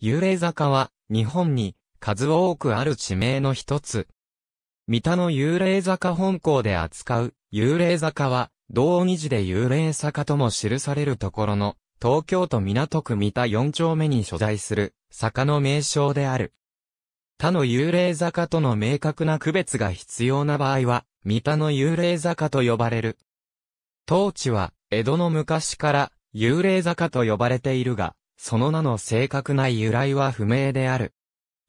幽霊坂は、日本に、数多くある地名の一つ。三田の幽霊坂本校で扱う、幽霊坂は、同二次で幽霊坂とも記されるところの、東京都港区三田四丁目に所在する、坂の名称である。他の幽霊坂との明確な区別が必要な場合は、三田の幽霊坂と呼ばれる。当地は、江戸の昔から、幽霊坂と呼ばれているが、その名の正確な由来は不明である。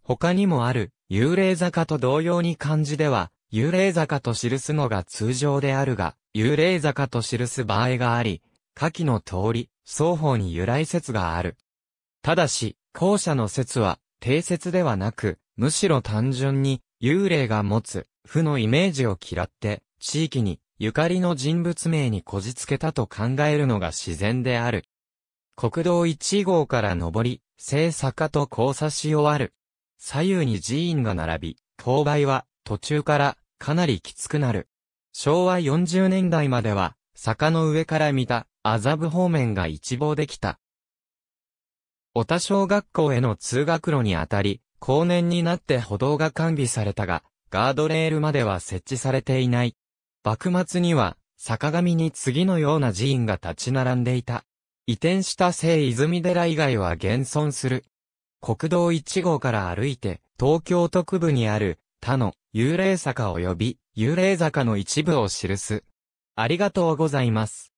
他にもある、幽霊坂と同様に漢字では、幽霊坂と記すのが通常であるが、幽霊坂と記す場合があり、下記の通り、双方に由来説がある。ただし、後者の説は、定説ではなく、むしろ単純に、幽霊が持つ、負のイメージを嫌って、地域に、ゆかりの人物名にこじつけたと考えるのが自然である。国道1号から上り、正坂と交差し終わる。左右に寺院が並び、勾配は途中からかなりきつくなる。昭和40年代までは、坂の上から見た麻布方面が一望できた。小田小学校への通学路にあたり、後年になって歩道が完備されたが、ガードレールまでは設置されていない。幕末には、坂上に次のような寺院が立ち並んでいた。移転した聖泉寺以外は現存する。国道1号から歩いて、東京特部にある、他の幽霊坂及び幽霊坂の一部を記す。ありがとうございます。